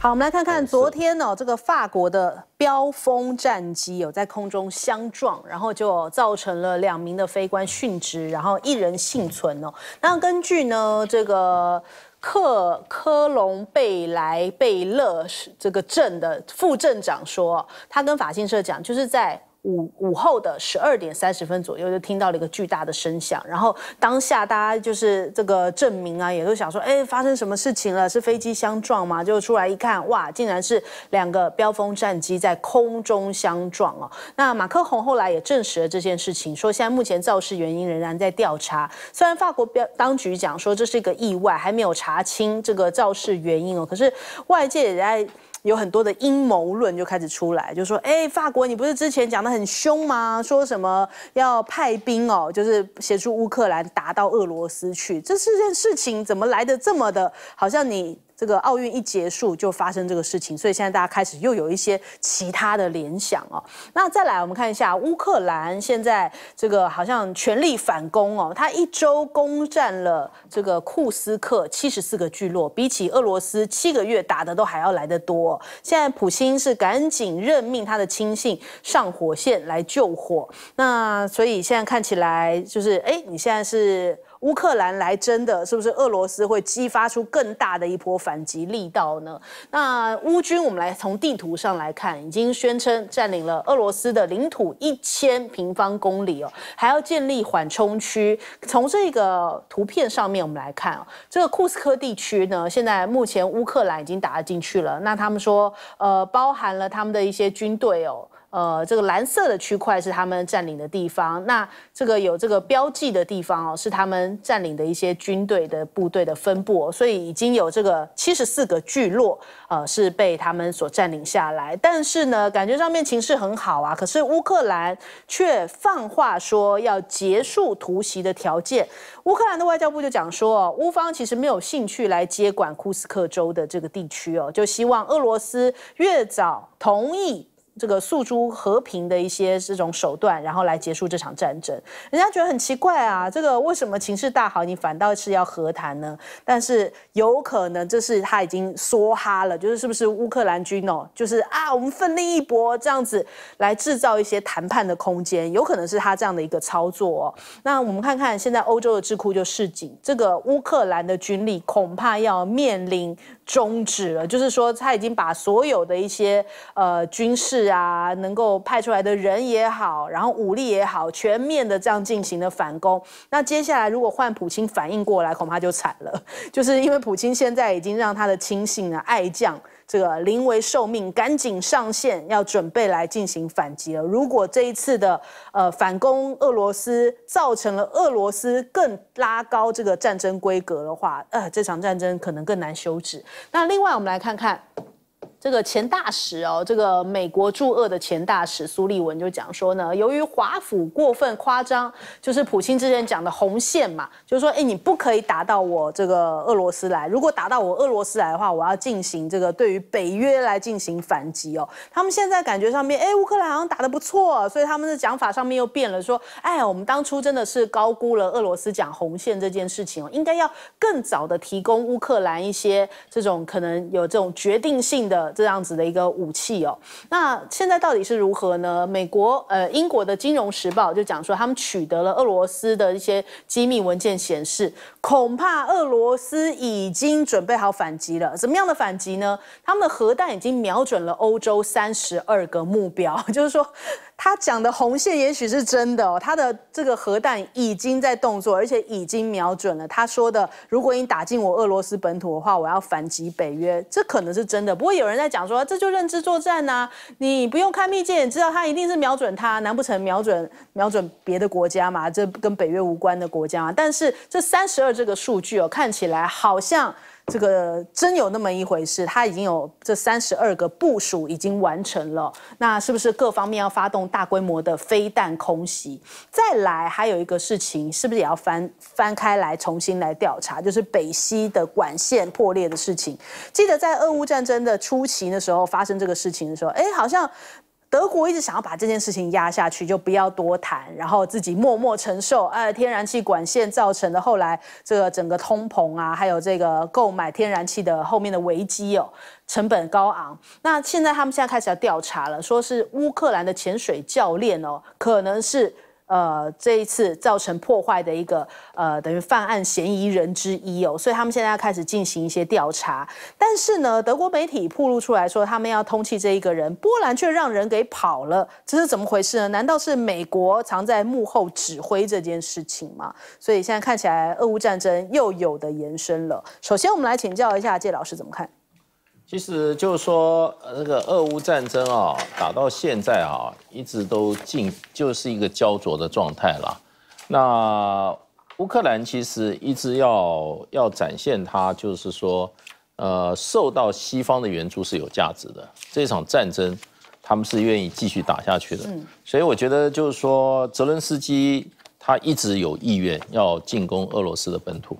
好，我们来看看昨天呢，这个法国的标风战机有在空中相撞，然后就造成了两名的飞官殉职，然后一人幸存哦。那根据呢，这个克科隆贝莱贝勒这个镇的副镇长说，他跟法新社讲，就是在。午午后的十二点三十分左右，就听到了一个巨大的声响。然后当下大家就是这个证明啊，也都想说，哎，发生什么事情了？是飞机相撞吗？就出来一看，哇，竟然是两个标风战机在空中相撞哦。那马克宏后来也证实了这件事情，说现在目前肇事原因仍然在调查。虽然法国标当局讲说这是一个意外，还没有查清这个肇事原因哦。可是外界也在。有很多的阴谋论就开始出来，就说：“哎，法国，你不是之前讲的很凶吗？说什么要派兵哦，就是协助乌克兰打到俄罗斯去？这是件事情怎么来的这么的？好像你。”这个奥运一结束就发生这个事情，所以现在大家开始又有一些其他的联想哦。那再来，我们看一下乌克兰现在这个好像全力反攻哦，他一周攻占了这个库斯克七十四个聚落，比起俄罗斯七个月打的都还要来得多。现在普京是赶紧任命他的亲信上火线来救火，那所以现在看起来就是哎，你现在是。乌克兰来真的是不是俄罗斯会激发出更大的一波反击力道呢？那乌军我们来从地图上来看，已经宣称占领了俄罗斯的领土一千平方公里哦，还要建立缓冲区。从这个图片上面我们来看，这个库斯科地区呢，现在目前乌克兰已经打了进去了。那他们说，呃，包含了他们的一些军队哦。呃，这个蓝色的区块是他们占领的地方。那这个有这个标记的地方哦，是他们占领的一些军队的部队的分布。所以已经有这个七十四个聚落，呃，是被他们所占领下来。但是呢，感觉上面情势很好啊。可是乌克兰却放话说要结束突袭的条件。乌克兰的外交部就讲说，乌方其实没有兴趣来接管库斯克州的这个地区哦，就希望俄罗斯越早同意。这个诉诸和平的一些这种手段，然后来结束这场战争，人家觉得很奇怪啊，这个为什么情势大好，你反倒是要和谈呢？但是有可能这是他已经梭哈了，就是是不是乌克兰军哦，就是啊，我们奋力一搏，这样子来制造一些谈判的空间，有可能是他这样的一个操作。哦。那我们看看现在欧洲的智库就示警，这个乌克兰的军力恐怕要面临终止了，就是说他已经把所有的一些呃军事。啊，能够派出来的人也好，然后武力也好，全面的这样进行的反攻。那接下来如果换普京反应过来，恐怕就惨了。就是因为普京现在已经让他的亲信啊、爱将这个临危受命，赶紧上线要准备来进行反击了。如果这一次的呃反攻俄罗斯造成了俄罗斯更拉高这个战争规格的话，呃，这场战争可能更难休止。那另外我们来看看。这个前大使哦，这个美国驻俄的前大使苏利文就讲说呢，由于华府过分夸张，就是普京之前讲的红线嘛，就是说，哎，你不可以打到我这个俄罗斯来，如果打到我俄罗斯来的话，我要进行这个对于北约来进行反击哦。他们现在感觉上面，哎，乌克兰好像打得不错，所以他们的讲法上面又变了，说，哎，我们当初真的是高估了俄罗斯讲红线这件事情，哦，应该要更早的提供乌克兰一些这种可能有这种决定性的。这样子的一个武器哦，那现在到底是如何呢？美国呃，英国的《金融时报》就讲说，他们取得了俄罗斯的一些机密文件，显示恐怕俄罗斯已经准备好反击了。怎么样的反击呢？他们的核弹已经瞄准了欧洲三十二个目标，就是说。他讲的红线也许是真的哦，他的这个核弹已经在动作，而且已经瞄准了。他说的，如果你打进我俄罗斯本土的话，我要反击北约，这可能是真的。不过有人在讲说，这就认知作战呐，你不用看密件，也知道他一定是瞄准他，难不成瞄准瞄准别的国家嘛？这跟北约无关的国家。但是这三十二这个数据哦，看起来好像。这个真有那么一回事？他已经有这三十二个部署已经完成了，那是不是各方面要发动大规模的飞弹空袭？再来还有一个事情，是不是也要翻翻开来重新来调查？就是北溪的管线破裂的事情。记得在俄乌战争的初期的时候发生这个事情的时候，哎，好像。德国一直想要把这件事情压下去，就不要多谈，然后自己默默承受。哎，天然气管线造成的后来这个整个通膨啊，还有这个购买天然气的后面的危机哦，成本高昂。那现在他们现在开始要调查了，说是乌克兰的潜水教练哦，可能是。呃，这一次造成破坏的一个呃，等于犯案嫌疑人之一哦，所以他们现在要开始进行一些调查。但是呢，德国媒体曝露出来说，他们要通缉这一个人，波兰却让人给跑了，这是怎么回事呢？难道是美国藏在幕后指挥这件事情吗？所以现在看起来，俄乌战争又有的延伸了。首先，我们来请教一下谢老师怎么看。其实就是说，那个俄乌战争啊，打到现在啊，一直都进就是一个焦灼的状态了。那乌克兰其实一直要要展现它，就是说，呃，受到西方的援助是有价值的。这场战争，他们是愿意继续打下去的。所以我觉得就是说，泽伦斯基他一直有意愿要进攻俄罗斯的本土，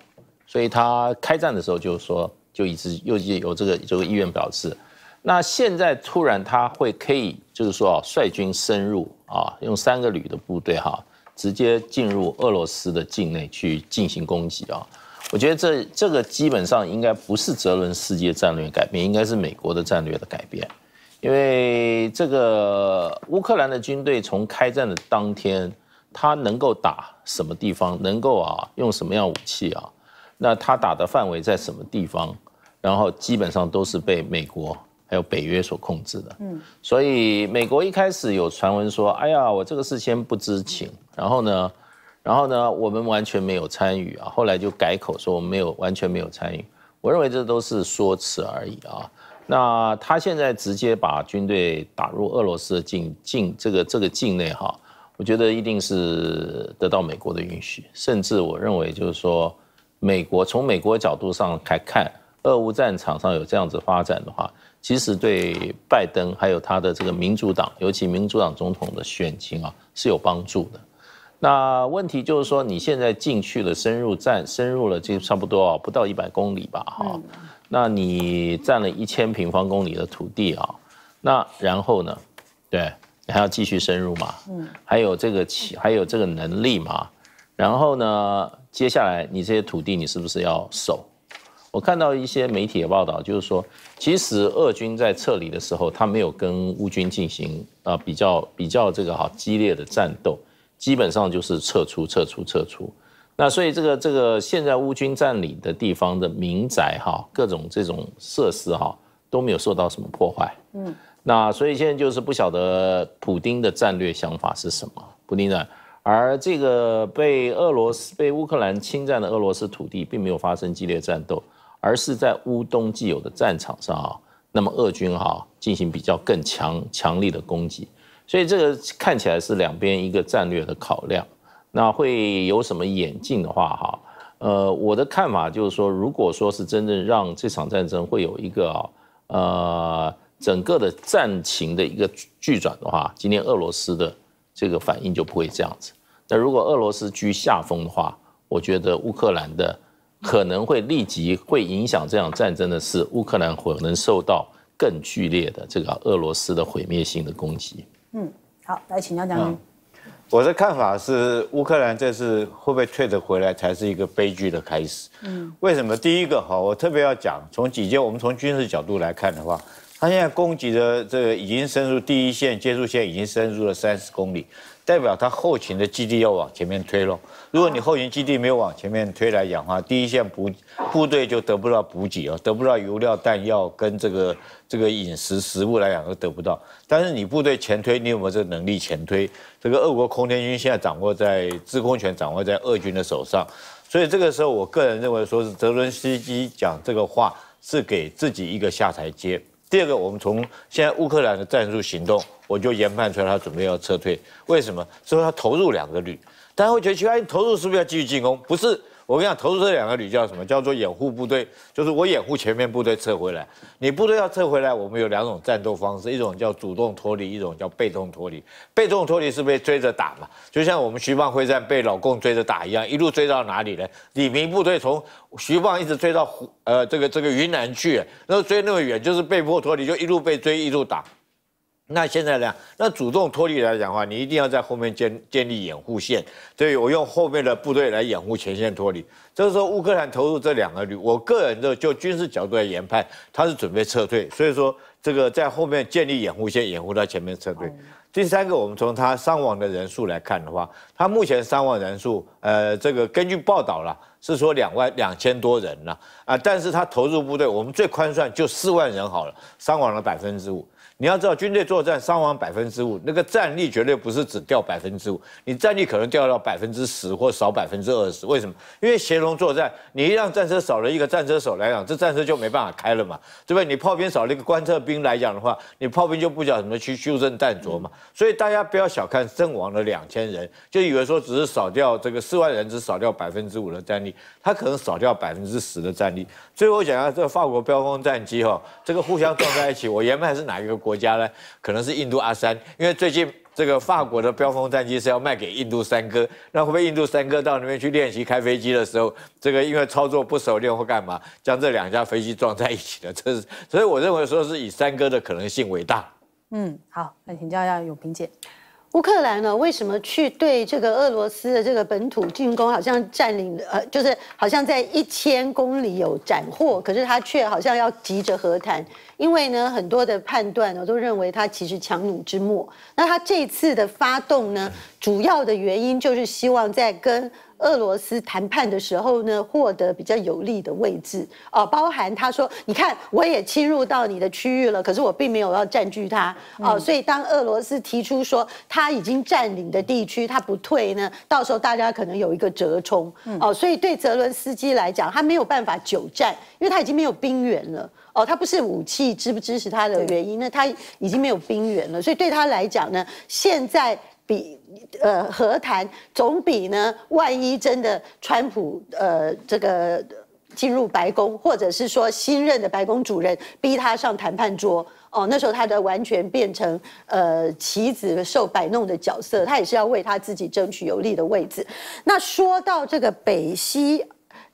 所以他开战的时候就是说。就一直又有这个这个意愿表示，那现在突然他会可以就是说啊，率军深入啊，用三个旅的部队哈，直接进入俄罗斯的境内去进行攻击啊。我觉得这这个基本上应该不是泽伦斯基战略改变，应该是美国的战略的改变，因为这个乌克兰的军队从开战的当天，他能够打什么地方，能够啊用什么样武器啊，那他打的范围在什么地方？然后基本上都是被美国还有北约所控制的，嗯，所以美国一开始有传闻说：“哎呀，我这个事先不知情。”然后呢，然后呢，我们完全没有参与啊。后来就改口说我们没有完全没有参与。我认为这都是说辞而已啊。那他现在直接把军队打入俄罗斯的境境这个这个境内哈，我觉得一定是得到美国的允许，甚至我认为就是说，美国从美国角度上来看。俄乌战场上有这样子发展的话，其实对拜登还有他的这个民主党，尤其民主党总统的选情啊是有帮助的。那问题就是说，你现在进去了，深入战，深入了就差不多啊，不到一百公里吧，哈。那你占了一千平方公里的土地啊，那然后呢，对，你还要继续深入嘛？嗯。还有这个还有这个能力嘛？然后呢，接下来你这些土地，你是不是要守？我看到一些媒体的报道，就是说，其实俄军在撤离的时候，他没有跟乌军进行啊比较比较这个哈激烈的战斗，基本上就是撤出撤出撤出。那所以这个这个现在乌军占领的地方的民宅哈，各种这种设施哈都没有受到什么破坏。嗯，那所以现在就是不晓得普丁的战略想法是什么，普丁的。而这个被俄罗斯被乌克兰侵占的俄罗斯土地，并没有发生激烈战斗。而是在乌东既有的战场上啊，那么俄军哈进行比较更强、强力的攻击，所以这个看起来是两边一个战略的考量。那会有什么演进的话哈？呃，我的看法就是说，如果说是真正让这场战争会有一个呃整个的战情的一个剧转的话，今天俄罗斯的这个反应就不会这样子。那如果俄罗斯居下风的话，我觉得乌克兰的。可能会立即会影响这场战争的是乌克兰，会能受到更剧烈的这个俄罗斯的毁灭性的攻击。嗯，好，来请教讲。军。我的看法是，乌克兰这次会不会退得回来，才是一个悲剧的开始。嗯，为什么？第一个哈，我特别要讲，从几件我们从军事角度来看的话。他现在供给的这个已经深入第一线，接触线已经深入了三十公里，代表他后勤的基地要往前面推喽。如果你后勤基地没有往前面推来讲的话，第一线补部队就得不到补给哦，得不到油料、弹药跟这个这个饮食食物来讲都得不到。但是你部队前推，你有没有这个能力前推？这个俄国空天军现在掌握在制空权，掌握在俄军的手上，所以这个时候，我个人认为说是泽伦斯基讲这个话是给自己一个下台阶。第二个，我们从现在乌克兰的战术行动，我就研判出来他准备要撤退。为什么？之后他投入两个旅，大家会觉得奇怪，投入是不是要继续进攻？不是。我跟你讲，投入这两个旅叫什么？叫做掩护部队，就是我掩护前面部队撤回来。你部队要撤回来，我们有两种战斗方式，一种叫主动脱离，一种叫被动脱离。被动脱离是被追着打嘛？就像我们徐蚌会战被老共追着打一样，一路追到哪里呢？李明部队从徐蚌一直追到湖呃这个这个云南去，那追那么远，就是被迫脱离，就一路被追一路打。那现在呢？那主动脱离来讲的话，你一定要在后面建建立掩护线。所以我用后面的部队来掩护前线脱离。这时候乌克兰投入这两个旅，我个人的就军事角度来研判，他是准备撤退。所以说这个在后面建立掩护线，掩护他前面撤退。第三个，我们从他伤亡的人数来看的话，他目前伤亡人数，呃，这个根据报道啦，是说两万两千多人了啊。但是他投入部队，我们最宽算就四万人好了，伤亡了百分之五。你要知道，军队作战伤亡百分之五，那个战力绝对不是只掉百分之五，你战力可能掉到百分之十或少百分之二十。为什么？因为协同作战，你一辆战车少了一个战车手来讲，这战车就没办法开了嘛，对不对？你炮兵少了一个观测兵来讲的话，你炮兵就不讲什么去修正弹着嘛。所以大家不要小看阵亡的两千人，就以为说只是少掉这个四万人只少掉百分之五的战力，他可能少掉百分之十的战力。最后讲下这个法国标风战机哈，这个互相撞在一起，我原本是哪一个？国家呢，可能是印度阿三，因为最近这个法国的标风战机是要卖给印度三哥，那会不会印度三哥到那边去练习开飞机的时候，这个因为操作不熟练或干嘛，将这两架飞机撞在一起了？这是，所以我认为说是以三哥的可能性为大。嗯，好，那请教一下永平姐。乌克兰呢，为什么去对这个俄罗斯的这个本土进攻，好像占领呃，就是好像在一千公里有斩获，可是他却好像要急着和谈，因为呢，很多的判断呢都认为他其实强弩之末。那他这次的发动呢，主要的原因就是希望在跟。俄罗斯谈判的时候呢，获得比较有利的位置啊，包含他说，你看我也侵入到你的区域了，可是我并没有要占据它啊，所以当俄罗斯提出说他已经占领的地区他不退呢，到时候大家可能有一个折冲哦，所以对泽伦斯基来讲，他没有办法久战，因为他已经没有兵源了哦，他不是武器支不支持他的原因，那他已经没有兵源了，所以对他来讲呢，现在。比呃和谈总比呢，万一真的川普呃这个进入白宫，或者是说新任的白宫主任逼他上谈判桌，哦那时候他的完全变成呃棋子受摆弄的角色，他也是要为他自己争取有利的位置。那说到这个北溪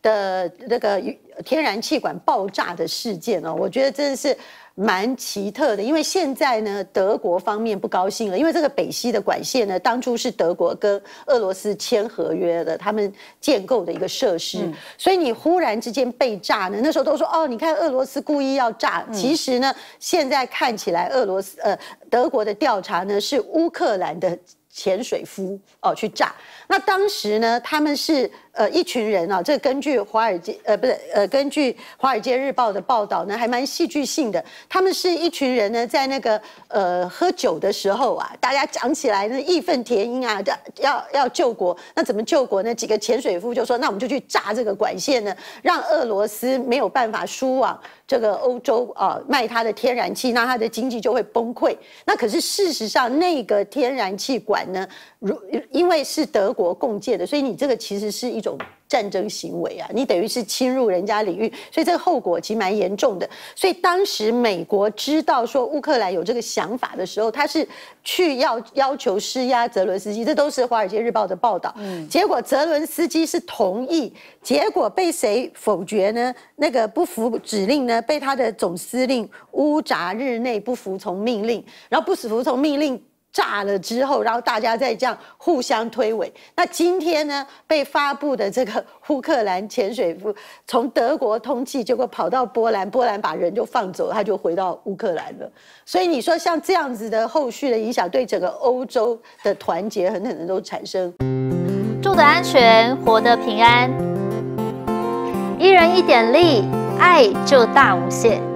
的那个天然气管爆炸的事件呢，我觉得真的是。蛮奇特的，因为现在呢，德国方面不高兴了，因为这个北溪的管线呢，当初是德国跟俄罗斯签合约的，他们建构的一个设施，所以你忽然之间被炸呢，那时候都说哦，你看俄罗斯故意要炸，其实呢，现在看起来，俄罗斯呃德国的调查呢，是乌克兰的潜水夫哦去炸，那当时呢，他们是。呃，一群人啊，这根据华尔街呃不是呃根据《华尔街日报》的报道呢，还蛮戏剧性的。他们是一群人呢，在那个呃喝酒的时候啊，大家讲起来呢，义愤填膺啊，要要要救国。那怎么救国？呢？几个潜水夫就说，那我们就去炸这个管线呢，让俄罗斯没有办法输往这个欧洲啊，卖它的天然气，那它的经济就会崩溃。那可是事实上，那个天然气管呢，如因为是德国共建的，所以你这个其实是一。种战争行为啊，你等于是侵入人家领域，所以这个后果其实蛮严重的。所以当时美国知道说乌克兰有这个想法的时候，他是去要要求施压泽伦斯基，这都是《华尔街日报》的报道。嗯，结果泽伦斯基是同意，结果被谁否决呢？那个不服指令呢？被他的总司令乌扎日内不服从命令，然后不死服从命令。炸了之后，然后大家再这样互相推诿。那今天呢，被发布的这个乌克兰潜水夫从德国通气，结果跑到波兰，波兰把人就放走，他就回到乌克兰了。所以你说，像这样子的后续的影响，对整个欧洲的团结，很可能都产生。住得安全，活得平安，一人一点力，爱就大无限。